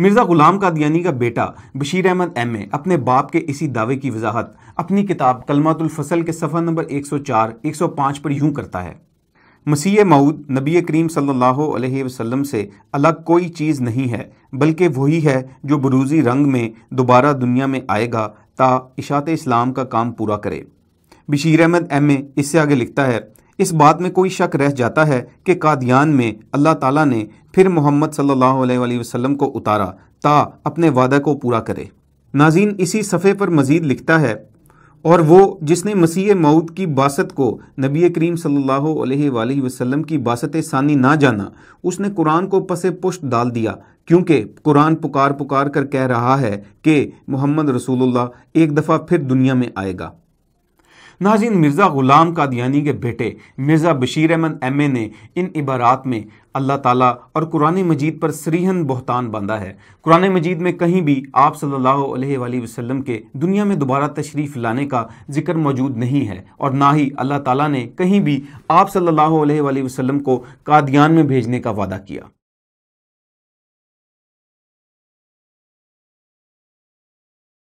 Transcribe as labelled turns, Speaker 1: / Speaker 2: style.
Speaker 1: मिर्ज़ा गुलाम कादियानी का बेटा बशीर अहमद एम ए अपने बाप के इसी दावे की वजाहत अपनी किताब कलमातुलफसल के सफर नंबर 104, 105 पर यूं करता है मसीह मऊद नबी करीम सल्लल्लाहु अलैहि वसल्लम से अलग कोई चीज़ नहीं है बल्कि वही है जो बरूजी रंग में दोबारा दुनिया में आएगा ता इशात इस्लाम का काम पूरा करे बशीर अहमद एम ए इससे आगे लिखता है इस बात में कोई शक रह जाता है कि कादियान में अल्लाह ताला ने फिर मोहम्मद सल्लल्लाहु अलैहि वसल्लम को उतारा ता अपने वादा को पूरा करे नाजीन इसी सफ़े पर मज़ीद लिखता है और वो जिसने मसीह मऊद की बासत को नबी करीम सल्लल्लाहु अलैहि की बासत सानी ना जाना उसने कुरान को पसे पुष्ट डाल दिया क्योंकि कुरान पुकार पुकार कर कह रहा है कि मोहम्मद रसूलुल्लाह एक दफ़ा फिर दुनिया में आएगा नाजिन मिर्ज़ा ग़ुलाम कादियानी के बेटे मिर्ज़ा बशीर अहमद एम ए ने इन इबारात में अल्लाह ताला और कुरान मजीद पर सरीहन बहतान बांधा है कुरान मजीद में कहीं भी आप सल्लल्लाहु अलैहि वसल्लम के दुनिया में दोबारा तशरीफ़ लाने का जिक्र मौजूद नहीं है और ना ही अल्लाह ताला ने कहीं भी आप सल्लल्लाहु अलैहि वसल्लम को कादियान में भेजने का वादा किया